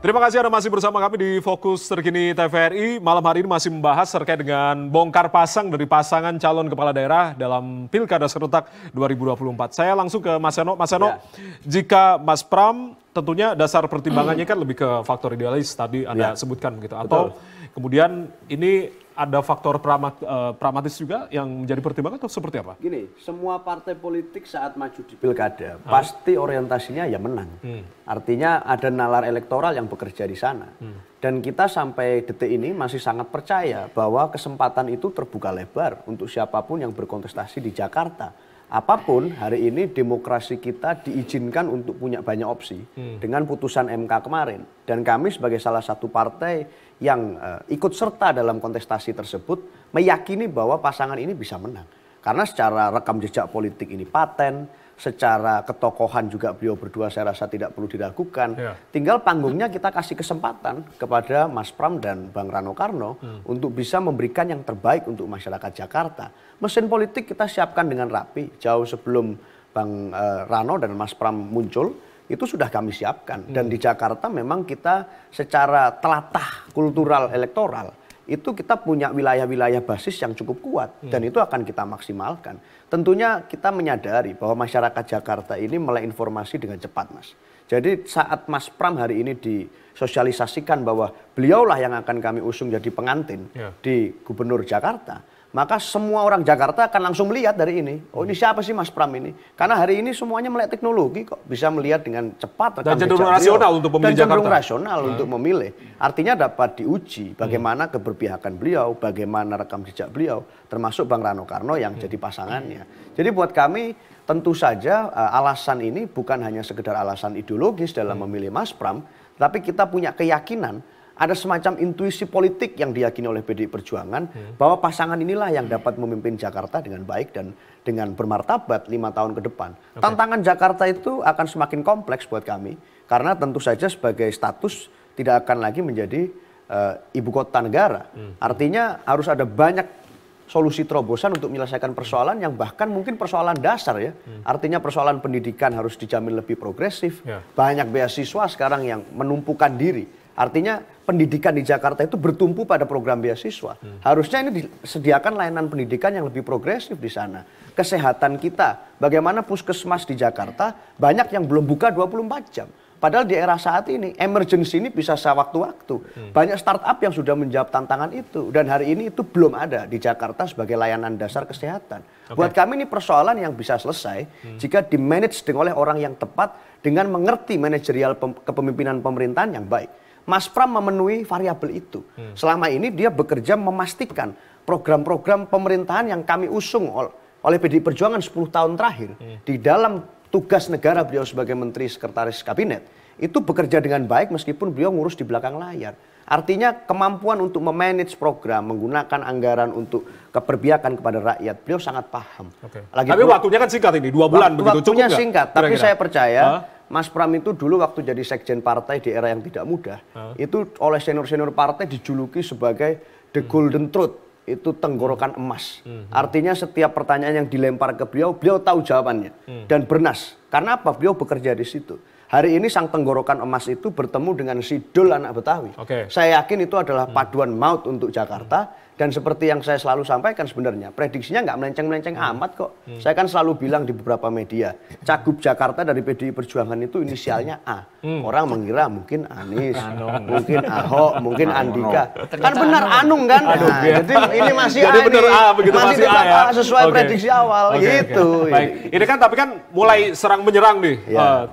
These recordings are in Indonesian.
Terima kasih Anda masih bersama kami di Fokus Terkini TVRI. Malam hari ini masih membahas terkait dengan bongkar pasang dari pasangan calon kepala daerah dalam Pilkada Serentak 2024. Saya langsung ke Mas Seno. Mas Seno, ya. jika Mas Pram tentunya dasar pertimbangannya kan lebih ke faktor idealis tadi Anda ya. sebutkan begitu. Atau Betul. kemudian ini ada faktor pramat, uh, pragmatis juga yang menjadi pertimbangan atau seperti apa? Gini, semua partai politik saat maju di pilkada ah. pasti orientasinya ya menang. Hmm. Artinya ada nalar elektoral yang bekerja di sana. Hmm. Dan kita sampai detik ini masih sangat percaya bahwa kesempatan itu terbuka lebar untuk siapapun yang berkontestasi di Jakarta apapun hari ini demokrasi kita diizinkan untuk punya banyak opsi hmm. dengan putusan MK kemarin dan kami sebagai salah satu partai yang uh, ikut serta dalam kontestasi tersebut meyakini bahwa pasangan ini bisa menang karena secara rekam jejak politik ini paten secara ketokohan juga beliau berdua saya rasa tidak perlu diragukan. Yeah. Tinggal panggungnya kita kasih kesempatan kepada Mas Pram dan Bang Rano Karno hmm. untuk bisa memberikan yang terbaik untuk masyarakat Jakarta. Mesin politik kita siapkan dengan rapi jauh sebelum Bang eh, Rano dan Mas Pram muncul itu sudah kami siapkan dan hmm. di Jakarta memang kita secara telatah kultural elektoral itu kita punya wilayah-wilayah basis yang cukup kuat hmm. dan itu akan kita maksimalkan. Tentunya kita menyadari bahwa masyarakat Jakarta ini melek informasi dengan cepat, Mas. Jadi saat Mas Pram hari ini disosialisasikan bahwa beliaulah yang akan kami usung jadi pengantin yeah. di Gubernur Jakarta, maka semua orang Jakarta akan langsung melihat dari ini. Oh ini hmm. siapa sih Mas Pram ini? Karena hari ini semuanya melihat teknologi kok bisa melihat dengan cepat. Dan cenderung beca. rasional untuk memilih Dan cenderung Jakarta. rasional hmm. untuk memilih. Artinya dapat diuji hmm. bagaimana keberpihakan beliau, bagaimana rekam jejak beliau, termasuk Bang Rano Karno yang jadi pasangannya. Jadi buat kami tentu saja eh, alasan ini bukan hanya sekedar alasan ideologis dalam memilih Mas Pram, tapi kita punya keyakinan ada semacam intuisi politik yang diyakini oleh PDI Perjuangan hmm. bahwa pasangan inilah yang hmm. dapat memimpin Jakarta dengan baik dan dengan bermartabat lima tahun ke depan. Okay. Tantangan Jakarta itu akan semakin kompleks buat kami karena tentu saja sebagai status tidak akan lagi menjadi uh, ibu kota negara. Hmm. Artinya harus ada banyak solusi terobosan untuk menyelesaikan persoalan yang bahkan mungkin persoalan dasar ya. Hmm. Artinya persoalan pendidikan harus dijamin lebih progresif. Yeah. Banyak beasiswa sekarang yang menumpukan diri. Artinya pendidikan di Jakarta itu bertumpu pada program beasiswa. Hmm. Harusnya ini disediakan layanan pendidikan yang lebih progresif di sana. Kesehatan kita, bagaimana puskesmas di Jakarta banyak yang belum buka 24 jam. Padahal di era saat ini, emergency ini bisa sewaktu-waktu. Hmm. Banyak startup yang sudah menjawab tantangan itu. Dan hari ini itu belum ada di Jakarta sebagai layanan dasar kesehatan. Okay. Buat kami ini persoalan yang bisa selesai hmm. jika dimanage manage oleh orang yang tepat dengan mengerti manajerial kepemimpinan pemerintahan yang baik. Mas Pram memenuhi variabel itu. Hmm. Selama ini dia bekerja memastikan program-program pemerintahan yang kami usung oleh PDI Perjuangan 10 tahun terakhir hmm. di dalam tugas negara beliau sebagai menteri sekretaris kabinet itu bekerja dengan baik meskipun beliau ngurus di belakang layar. Artinya kemampuan untuk memanage program, menggunakan anggaran untuk keperbiakan kepada rakyat, beliau sangat paham. Okay. Lagi tapi waktunya kan singkat ini, dua bulan waktu, begitu. Waktunya singkat, gak? tapi kira -kira. saya percaya Mas Pram itu dulu waktu jadi sekjen partai di era yang tidak mudah, huh? itu oleh senior-senior partai dijuluki sebagai the golden truth, itu tenggorokan emas. Hmm. Artinya setiap pertanyaan yang dilempar ke beliau, beliau tahu jawabannya hmm. dan bernas. Karena apa? Beliau bekerja di situ. Hari ini sang tenggorokan emas itu bertemu dengan Sidul anak Betawi. Okay. Saya yakin itu adalah paduan maut untuk Jakarta. Hmm dan seperti yang saya selalu sampaikan sebenarnya, prediksinya nggak melenceng-melenceng hmm. amat kok. Hmm. Saya kan selalu bilang di beberapa media, Cagup Jakarta dari PDI Perjuangan itu inisialnya A. Hmm. Orang mengira mungkin Anies, mungkin Ahok, mungkin Andika. Kan Ternyata kan benar Anung, Anung kan? Nah, ya. Jadi ini masih jadi A, benar A begitu masih, masih A ya. sesuai okay. prediksi awal okay, gitu. Okay. Baik. Ini kan tapi kan mulai serang menyerang nih. Yeah. Iya. Uh,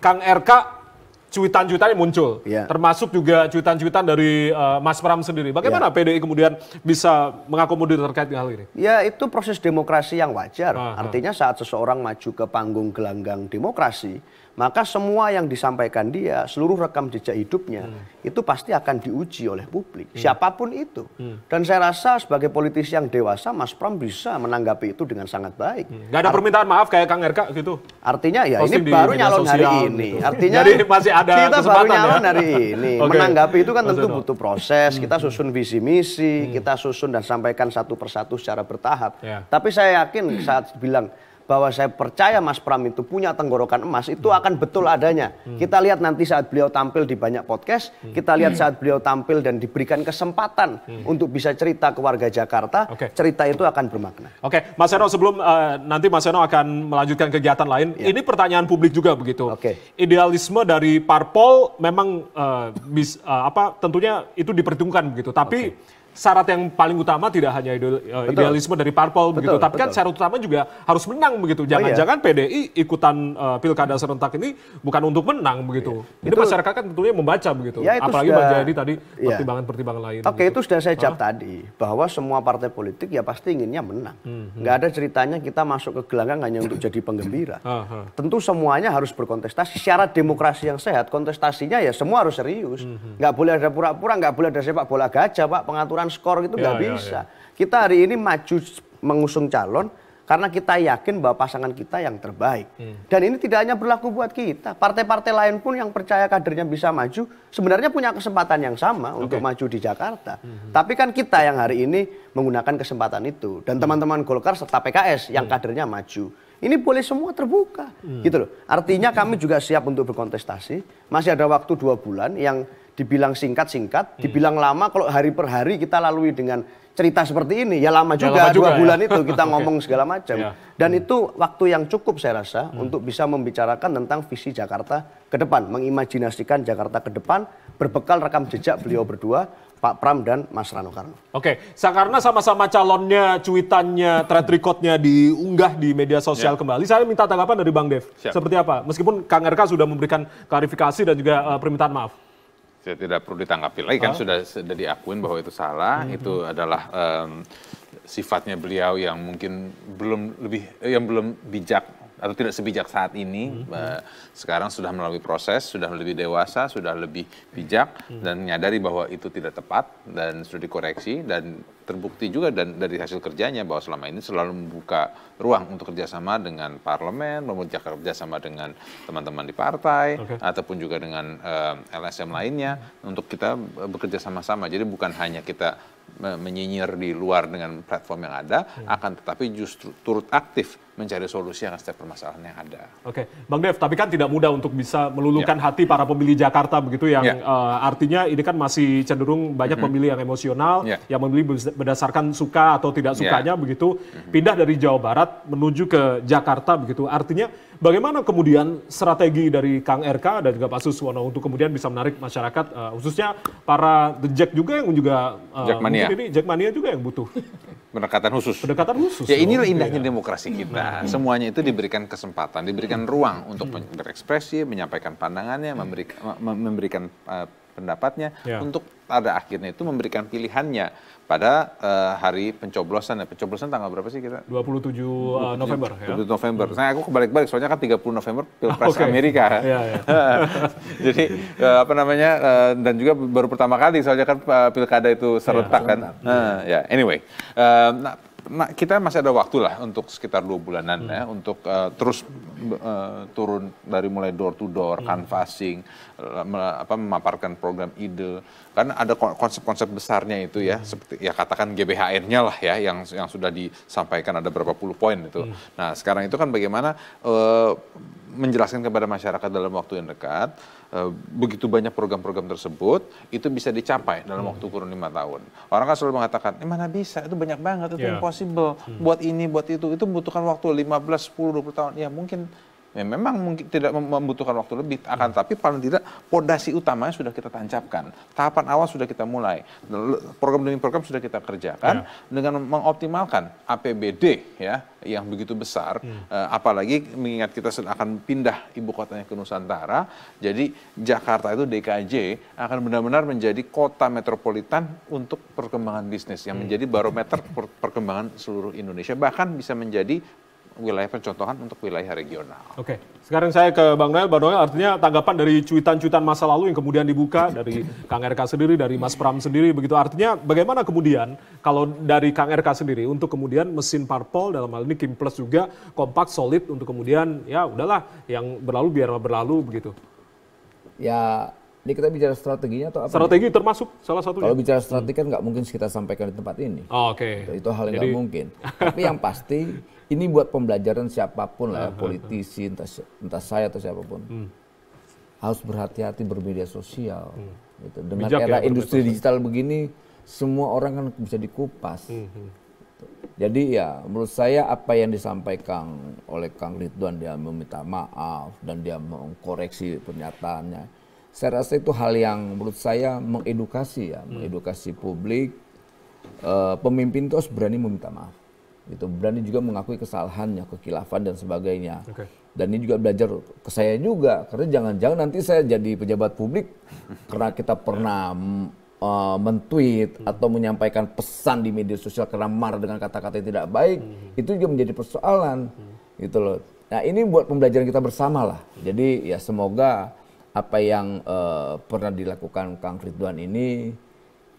Kang RK cuitan cuitan yang muncul, yeah. termasuk juga cuitan-cuitan dari uh, Mas Pram sendiri. Bagaimana yeah. PDI kemudian bisa mengakomodir terkait hal ini? Ya itu proses demokrasi yang wajar. Aha. Artinya saat seseorang maju ke panggung gelanggang demokrasi, maka semua yang disampaikan dia, seluruh rekam jejak hidupnya, hmm. itu pasti akan diuji oleh publik, hmm. siapapun itu. Hmm. Dan saya rasa sebagai politisi yang dewasa, Mas Pram bisa menanggapi itu dengan sangat baik. Hmm. Gak ada Art permintaan maaf kayak Kang RK gitu? Artinya ya Posting ini baru nyalon hari ini. Gitu. Artinya Jadi masih ada kita baru ya. nyalon ya? hari ini. okay. Menanggapi itu kan Mas tentu no. butuh proses, hmm. kita susun visi misi, hmm. kita susun dan sampaikan satu persatu secara bertahap. Yeah. Tapi saya yakin saat bilang bahwa saya percaya Mas Pram itu punya tenggorokan emas itu akan betul adanya. Hmm. Kita lihat nanti saat beliau tampil di banyak podcast, hmm. kita lihat saat beliau tampil dan diberikan kesempatan hmm. untuk bisa cerita ke warga Jakarta, okay. cerita itu akan bermakna. Oke, okay. Mas Eno sebelum uh, nanti Mas Eno akan melanjutkan kegiatan lain, ya. ini pertanyaan publik juga begitu. Oke. Okay. Idealisme dari parpol memang uh, bis, uh, apa tentunya itu diperhitungkan begitu, tapi okay syarat yang paling utama tidak hanya eh, betul. idealisme dari parpol betul, begitu, tapi kan betul. kan syarat utama juga harus menang begitu. Jangan-jangan oh, iya. PDI ikutan uh, pilkada serentak ini bukan untuk menang begitu. Iya. Ini itu, masyarakat kan tentunya membaca begitu. Ya, Apalagi sudah, jadi tadi iya. pertimbangan-pertimbangan ya. lain. Oke, begitu. itu sudah saya jawab tadi bahwa semua partai politik ya pasti inginnya menang. Hmm, hmm. ada ceritanya kita masuk ke gelanggang hanya untuk jadi penggembira. Tentu semuanya harus berkontestasi. Syarat demokrasi yang sehat, kontestasinya ya semua harus serius. Hmm, hmm. boleh ada pura-pura, nggak boleh ada sepak bola gajah, Pak, pengaturan menentukan skor itu nggak ya, ya, bisa. ya. Kita hari ini maju mengusung calon karena kita yakin bahwa pasangan kita yang terbaik. Hmm. Dan ini tidak hanya berlaku buat kita, partai-partai lain pun yang percaya kadernya bisa maju sebenarnya punya kesempatan yang sama okay. untuk maju di Jakarta. Hmm. Tapi kan kita yang hari ini menggunakan kesempatan itu dan hmm. teman-teman hmm. Golkar serta PKS yang hmm. kadernya maju. Ini boleh semua terbuka, hmm. gitu loh. Artinya kami juga siap untuk berkontestasi. Masih ada waktu dua bulan yang dibilang singkat-singkat, hmm. dibilang lama kalau hari per hari kita lalui dengan cerita seperti ini ya lama ya juga, lama juga dua ya. bulan itu kita okay. ngomong segala macam yeah. dan hmm. itu waktu yang cukup saya rasa hmm. untuk bisa membicarakan tentang visi Jakarta ke depan, mengimajinasikan Jakarta ke depan berbekal rekam jejak beliau berdua Pak Pram dan Mas Rano Karno. Oke, okay. karena sama-sama calonnya, cuitannya, track recordnya diunggah di media sosial yeah. kembali, saya minta tanggapan dari Bang Dev. Siap. Seperti apa? Meskipun Kang RK sudah memberikan klarifikasi dan juga uh, permintaan maaf tidak perlu ditanggapi lagi kan oh. sudah sudah diakuin bahwa itu salah mm -hmm. itu adalah um, sifatnya beliau yang mungkin belum lebih yang belum bijak atau tidak sebijak saat ini. Mm -hmm. Eh, sekarang sudah melalui proses, sudah lebih dewasa, sudah lebih bijak -hmm. dan menyadari bahwa itu tidak tepat dan sudah dikoreksi dan terbukti juga dan dari hasil kerjanya bahwa selama ini selalu membuka ruang untuk kerjasama dengan parlemen, membuka kerjasama dengan teman-teman di partai okay. ataupun juga dengan uh, eh, LSM lainnya -hmm. untuk kita eh, bekerja sama-sama. Jadi bukan hanya kita menyinyir di luar dengan platform yang ada, hmm. akan tetapi justru turut aktif mencari solusi yang setiap permasalahan yang ada. Oke, okay. Bang Dev, tapi kan tidak mudah untuk bisa meluluhkan ya. hati para pemilih Jakarta begitu yang ya. uh, artinya ini kan masih cenderung banyak mm -hmm. pemilih yang emosional ya. yang memilih berdasarkan suka atau tidak ya. sukanya ya. begitu mm -hmm. pindah dari Jawa Barat menuju ke Jakarta begitu. Artinya bagaimana kemudian strategi dari Kang RK dan juga Pak Suswono untuk kemudian bisa menarik masyarakat uh, khususnya para Jack juga yang juga uh, Jackmania. mungkin ini Jackmania juga yang butuh pendekatan khusus. Pendekatan khusus. Ya inilah indahnya iya. demokrasi kita. Iya, semuanya itu diberikan kesempatan, diberikan ruang untuk hmm. berekspresi, menyampaikan pandangannya, hmm. memberikan memberikan uh, pendapatnya ya. untuk pada akhirnya itu memberikan pilihannya pada uh, hari pencoblosan nah, Pencoblosan tanggal berapa sih kita? 27 uh, eh, November 27 ya. November. Saya nah, aku kebalik-balik soalnya kan 30 November Pilpres okay. Amerika. Ya, ya. Jadi uh, apa namanya uh, dan juga baru pertama kali soalnya kan uh, pilkada itu serentak ya, kan. Uh, ya, anyway. Uh, nah, kita masih ada waktu lah untuk sekitar dua bulanan ya, hmm. ya untuk uh, terus uh, turun dari mulai door to door, hmm. canvassing, eh, apa memaparkan program ide. Karena ada konsep-konsep besarnya itu ya hmm. seperti ya katakan GBHN-nya lah ya yang yang sudah disampaikan ada berapa puluh poin itu. Hmm. Nah, sekarang itu kan bagaimana uh, menjelaskan kepada masyarakat dalam waktu yang dekat eh, begitu banyak program-program tersebut itu bisa dicapai dalam hmm. waktu kurun lima tahun. Orang kan selalu mengatakan, eh, mana bisa? Itu banyak banget, itu yeah. impossible. Hmm. Buat ini, buat itu, itu membutuhkan waktu 15, 10, 20 tahun. Ya mungkin ya memang mungkin tidak membutuhkan waktu lebih akan tapi paling tidak pondasi utamanya sudah kita tancapkan tahapan awal sudah kita mulai program demi program sudah kita kerjakan ya. dengan mengoptimalkan APBD ya yang begitu besar ya. Eh, apalagi mengingat kita akan pindah ibu kotanya ke Nusantara jadi Jakarta itu DKJ akan benar-benar menjadi kota metropolitan untuk perkembangan bisnis yang hmm. menjadi barometer perkembangan seluruh Indonesia bahkan bisa menjadi wilayah percontohan untuk wilayah regional. Oke, sekarang saya ke Bang Noel. Bang Noel, artinya tanggapan dari cuitan-cuitan masa lalu yang kemudian dibuka dari Kang RK sendiri, dari Mas Pram sendiri, begitu. Artinya bagaimana kemudian kalau dari Kang RK sendiri untuk kemudian mesin parpol dalam hal ini Kim Plus juga kompak, solid untuk kemudian ya udahlah yang berlalu biar berlalu begitu. Ya ini kita bicara strateginya atau apa? Strategi termasuk salah satu. Kalau bicara strategi kan nggak mungkin kita sampaikan di tempat ini. Oh, Oke. Okay. Gitu, itu hal yang nggak mungkin. Tapi yang pasti ini buat pembelajaran siapapun lah, ya, politisi entah entah saya atau siapapun. Hmm. Harus berhati-hati bermedia sosial. Hmm. Gitu. Dengan Bijak era ya, industri digital begini, semua orang kan bisa dikupas. Hmm. hmm. Gitu. Jadi ya menurut saya apa yang disampaikan oleh Kang Ridwan dia meminta maaf dan dia mengkoreksi pernyataannya saya rasa itu hal yang menurut saya mengedukasi ya, hmm. mengedukasi publik. E, pemimpin itu harus berani meminta maaf, itu berani juga mengakui kesalahannya, kekilafan dan sebagainya. Okay. Dan ini juga belajar ke saya juga, karena jangan-jangan nanti saya jadi pejabat publik karena kita pernah e, mentweet hmm. atau menyampaikan pesan di media sosial karena marah dengan kata-kata yang tidak baik, hmm. itu juga menjadi persoalan, hmm. gitu loh. Nah ini buat pembelajaran kita bersama lah. Jadi ya semoga apa yang uh, pernah dilakukan Kang Ridwan ini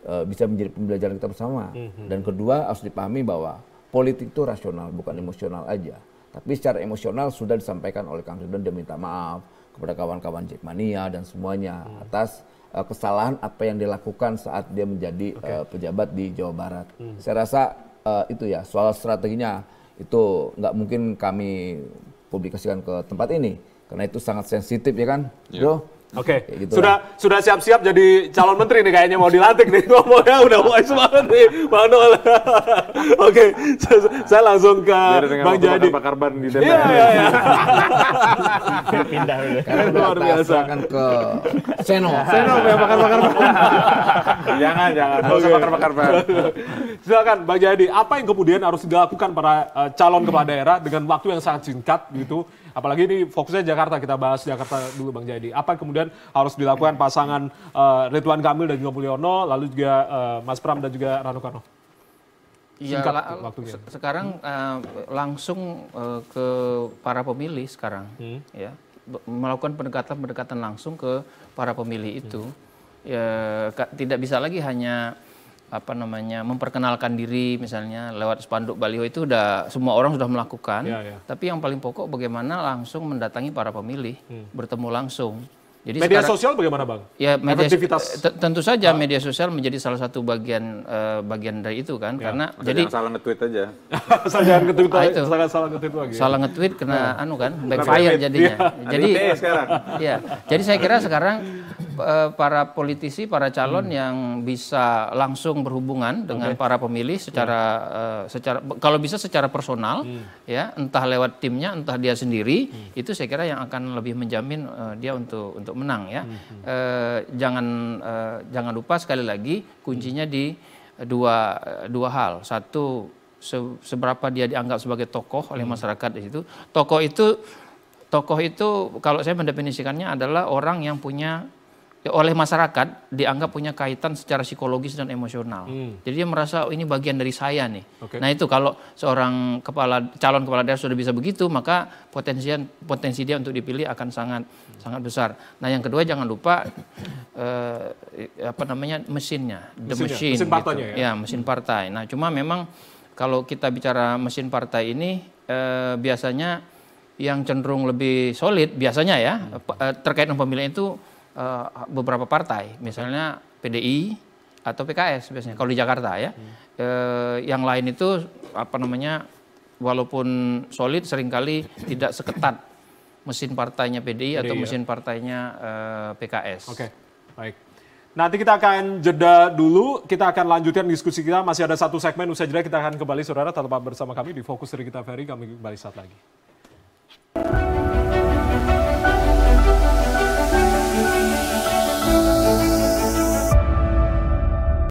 uh, bisa menjadi pembelajaran kita bersama. Mm -hmm. Dan kedua harus dipahami bahwa politik itu rasional bukan mhm. emosional aja. Tapi secara emosional sudah disampaikan oleh Kang Ridwan dia minta maaf kepada kawan-kawan Jackmania dan semuanya hmm. atas uh, kesalahan apa yang dilakukan saat dia menjadi okay. uh, pejabat di Jawa Barat. Hmm. Saya rasa uh, itu ya soal strateginya itu nggak mungkin kami publikasikan ke tempat ini karena itu sangat sensitif ya kan, yeah. bro. Oke, okay. gitu sudah lah. sudah siap-siap jadi calon menteri nih kayaknya mau dilantik nih ngomongnya udah wise banget nih Bang Noel. Oke, okay. saya, saya langsung ke Bang Jadi. Bakar ban di Iya, iya, iya. Pindah udah. Karena luar biasa. Akan ke Seno. Seno ya. bakar-bakar ban. jangan, jangan. Oke. Okay. bakar-bakar ban. Silakan Bang Jadi, apa yang kemudian harus dilakukan para uh, calon kepala daerah dengan waktu yang sangat singkat gitu Apalagi ini fokusnya Jakarta, kita bahas Jakarta dulu Bang Jadi. Apa kemudian harus dilakukan pasangan uh, Ridwan Kamil dan juga Mulyono, lalu juga uh, Mas Pram dan juga Rano Karno? ya waktunya. Se sekarang uh, langsung uh, ke para pemilih sekarang, hmm. ya melakukan pendekatan-pendekatan langsung ke para pemilih itu. Hmm. Ya, tidak bisa lagi hanya apa namanya memperkenalkan diri misalnya lewat spanduk baliho itu udah semua orang sudah melakukan ya, ya. tapi yang paling pokok bagaimana langsung mendatangi para pemilih hmm. bertemu langsung jadi media sekarang, sosial bagaimana bang ya media tentu saja ah. media sosial menjadi salah satu bagian uh, bagian dari itu kan ya. karena Masa jadi salah nge-tweet aja salah nge-tweet ah, itu. salah salah nge-tweet lagi salah nge-tweet kena ya. anu kan backfire jadinya iya. jadi e sekarang ya jadi saya kira sekarang Eh, para politisi, para calon hmm. yang bisa langsung berhubungan dengan okay. para pemilih secara yeah. Hmm. uh, secara kalau bisa secara personal hmm. ya, entah lewat timnya, entah dia sendiri, hmm. itu saya kira yang akan lebih menjamin uh, dia untuk untuk menang ya. Hmm. Uh, jangan uh, jangan lupa sekali lagi kuncinya di dua dua hal. Satu seberapa dia dianggap sebagai tokoh oleh hmm. masyarakat di situ. Tokoh itu tokoh itu kalau saya mendefinisikannya adalah orang yang punya oleh masyarakat dianggap punya kaitan secara psikologis dan emosional. Hmm. Jadi dia merasa oh, ini bagian dari saya nih. Okay. Nah itu kalau seorang kepala calon kepala daerah sudah bisa begitu maka potensi potensi dia untuk dipilih akan sangat hmm. sangat besar. Nah yang kedua jangan lupa eh, apa namanya mesinnya, the mesinnya, machine. Mesin gitu. ya. Ya mesin partai. Nah cuma memang kalau kita bicara mesin partai ini eh, biasanya yang cenderung lebih solid biasanya ya eh, terkait dengan pemilihan itu uh, beberapa partai, misalnya PDI atau PKS biasanya. Kalau di Jakarta ya, hmm. uh, yang lain itu apa namanya, walaupun solid seringkali tidak seketat mesin partainya PDI, PDI atau ya. mesin partainya uh, eh, PKS. Oke, okay. baik. Nanti kita akan jeda dulu, kita akan lanjutkan diskusi kita. Masih ada satu segmen usai jeda kita akan kembali saudara tetap bersama kami di Fokus dari kita Ferry. Kami kembali saat lagi.